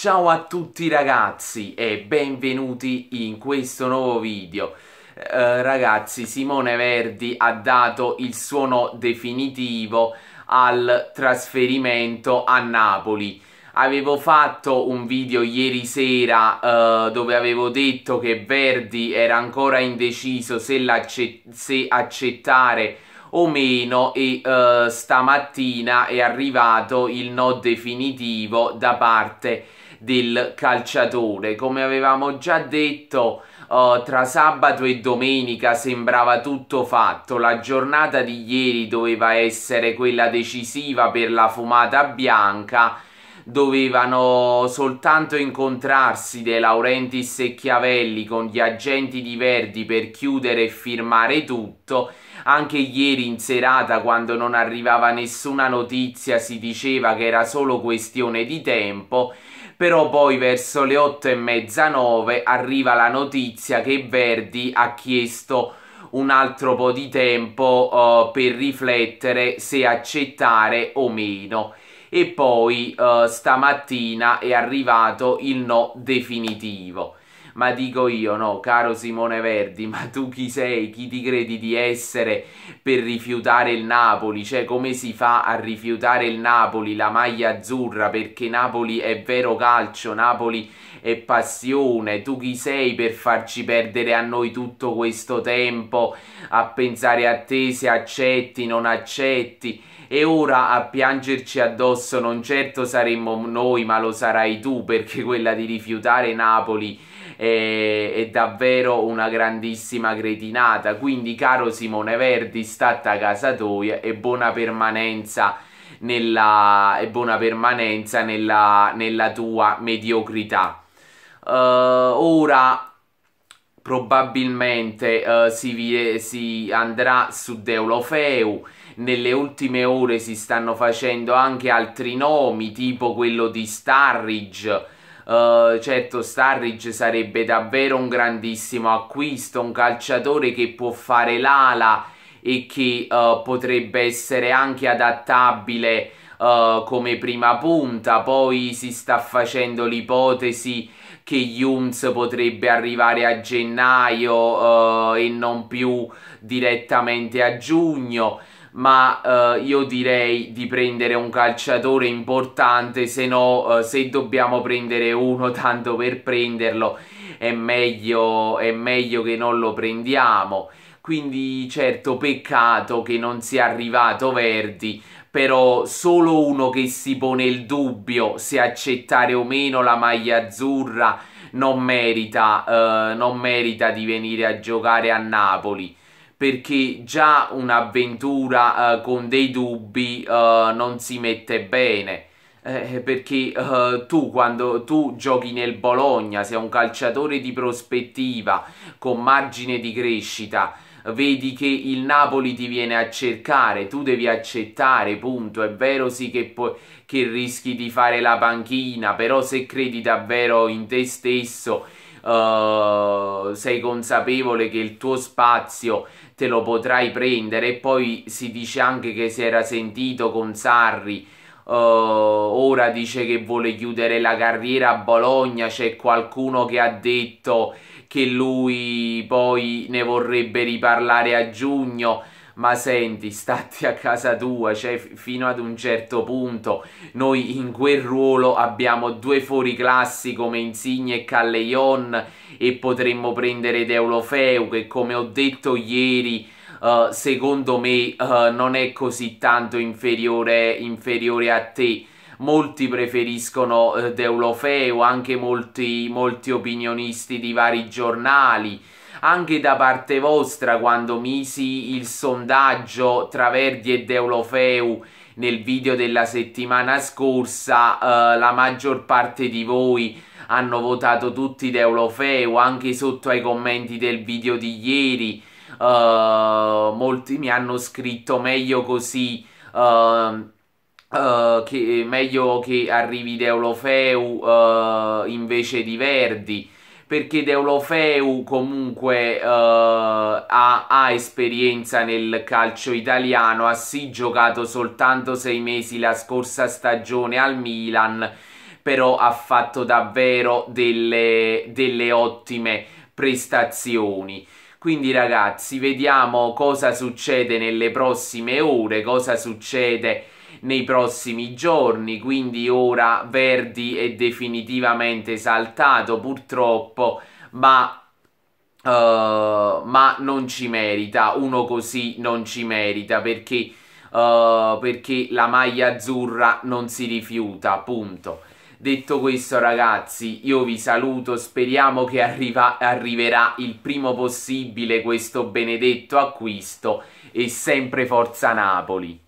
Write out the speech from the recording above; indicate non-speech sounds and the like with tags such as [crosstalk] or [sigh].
Ciao a tutti ragazzi e benvenuti in questo nuovo video. Eh, ragazzi, Simone Verdi ha dato il suono definitivo al trasferimento a Napoli. Avevo fatto un video ieri sera eh, dove avevo detto che Verdi era ancora indeciso se, se accettare o meno e eh, stamattina è arrivato il no definitivo da parte di del calciatore. Come avevamo già detto, uh, tra sabato e domenica sembrava tutto fatto. La giornata di ieri doveva essere quella decisiva per la fumata bianca dovevano soltanto incontrarsi De Laurentiis e Chiavelli con gli agenti di Verdi per chiudere e firmare tutto. Anche ieri in serata, quando non arrivava nessuna notizia, si diceva che era solo questione di tempo però poi verso le otto e mezza nove arriva la notizia che Verdi ha chiesto un altro po' di tempo uh, per riflettere se accettare o meno e poi eh, stamattina è arrivato il no definitivo. Ma dico io, no, caro Simone Verdi, ma tu chi sei? Chi ti credi di essere per rifiutare il Napoli? Cioè, come si fa a rifiutare il Napoli, la maglia azzurra? Perché Napoli è vero calcio, Napoli è passione. Tu chi sei per farci perdere a noi tutto questo tempo a pensare a te se accetti, non accetti? e ora a piangerci addosso non certo saremmo noi, ma lo sarai tu, perché quella di rifiutare Napoli è, è davvero una grandissima cretinata. Quindi, caro Simone Verdi, statta a casa tua e buona permanenza nella, e buona permanenza nella, nella tua mediocrità. Uh, ora probabilmente uh, si, eh, si, andrà su Deulofeu. Nelle ultime ore si stanno facendo anche altri nomi, tipo quello di Starridge eh, certo, Starridge sarebbe davvero un grandissimo acquisto, un calciatore che può fare l'ala e che uh, potrebbe essere anche adattabile uh, come prima punta. Poi si sta facendo l'ipotesi che Jums potrebbe arrivare a gennaio e non più direttamente a giugno ma eh, io direi di prendere un calciatore importante, se no eh, se dobbiamo prendere uno [laughs] tanto per prenderlo è meglio, è meglio che non lo prendiamo. Quindi certo peccato che non sia arrivato Verdi, però solo uno che si pone il dubbio se accettare o meno la maglia azzurra non merita, eh, non merita di venire a giocare a Napoli perché già un'avventura eh, con dei dubbi eh, non si mette bene. Eh, perché eh, tu quando tu giochi nel Bologna sei un calciatore di prospettiva con margine di crescita vedi che il Napoli ti viene a cercare tu devi accettare punto è vero sì che, che rischi di fare la panchina però se credi davvero in te stesso eh, sei consapevole che il tuo spazio te lo potrai prendere e poi si dice anche che si era sentito con Sarri Uh, ora dice che vuole chiudere la carriera a Bologna. C'è qualcuno che ha detto che lui poi ne vorrebbe riparlare a giugno ma senti, statti a casa tua, cioè fino ad un certo punto noi in quel ruolo abbiamo due fuoriclassi come Insigne e Calleion e potremmo prendere Deulofeu che come ho detto ieri uh, secondo me uh, non è così tanto inferiore, inferiore a te molti preferiscono eh, Deulofeu, anche molti, molti opinionisti di vari giornali anche da parte vostra quando misi il sondaggio tra Verdi e Deulofeu nel video della settimana scorsa eh, la maggior parte di voi hanno votato tutti Deulofeu anche sotto ai commenti del video di ieri eh, molti mi hanno scritto meglio così ehm, eh, Uh, che meglio che arrivi Deulofeu uh, eh, invece di Verdi perché Deulofeu comunque uh, ha, ha, esperienza nel calcio italiano, ha sì giocato soltanto sei mesi la scorsa stagione al Milan, però ha fatto davvero delle, delle ottime prestazioni. Quindi ragazzi, vediamo cosa succede nelle prossime ore, cosa succede nei prossimi giorni, quindi ora Verdi è definitivamente saltato purtroppo, ma Uh, ma non ci merita, uno così non ci merita perché, uh, perché la maglia azzurra non si rifiuta, punto. Detto questo, ragazzi, io vi saluto. Speriamo che arriva, arriverà il primo possibile questo benedetto acquisto. E sempre Forza Napoli!